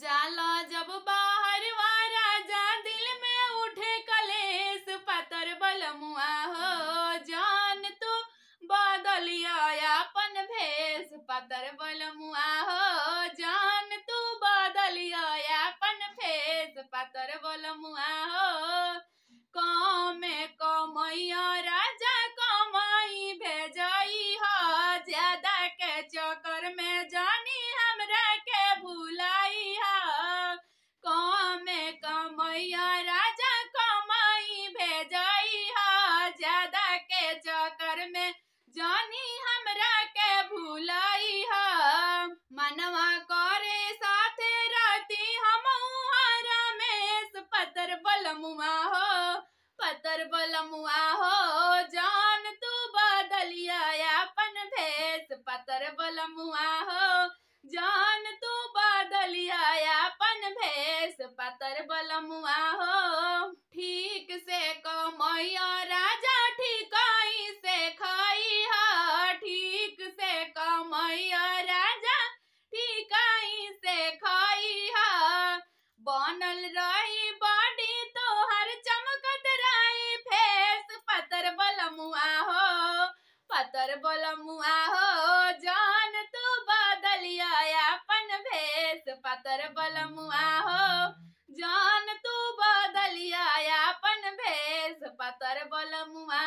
जाला जब बाहर वारा जा दिल में उठे कलेस पतर बलमुआ हो जान तू बदलिया अपन भेस पतर बलमुआ हो जान तू बदलिया अपन भेस पतर बलमुआ हो जाकर मैं जानी हमरा के भूलाई हा मनवा करे साथे राती हम हरा में पतर बलमुआ हो पत्र बलमुआ हो जान तू बदलिया अपन भेस पतर बलमुआ हो जान तू बदलिया अपन भेस पत्र बलमुआ हो ठीक से कमैया मैया राजा ठिकाई से खाई हा बनल रही बॉडी तोहर चमकत रही फेस पतर बलमुआ हो पतर बलमुआ हो जान तू तो बदलिया अपन भेस पतर बलमुआ हो जान तू तो बदलिया अपन भेस पतर बलमुआ